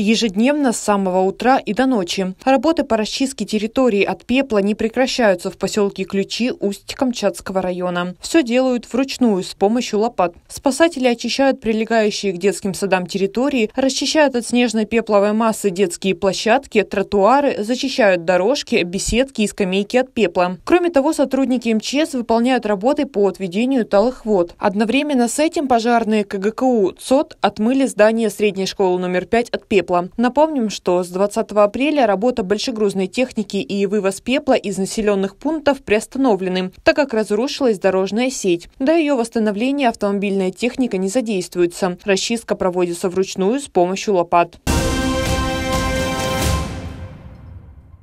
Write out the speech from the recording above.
ежедневно с самого утра и до ночи. Работы по расчистке территории от пепла не прекращаются в поселке Ключи Усть-Камчатского района. Все делают вручную с помощью лопат. Спасатели очищают прилегающие к детским садам территории, расчищают от снежной пепловой массы детские площадки, тротуары, зачищают дорожки, беседки и скамейки от пепла. Кроме того, сотрудники МЧС выполняют работы по отведению талых вод. Одновременно с этим пожарные КГКУ ЦОД отмыли здание средней школы номер 5 от пепла пепла. Напомним, что с 20 апреля работа большегрузной техники и вывоз пепла из населенных пунктов приостановлены, так как разрушилась дорожная сеть. До ее восстановления автомобильная техника не задействуется. Расчистка проводится вручную с помощью лопат.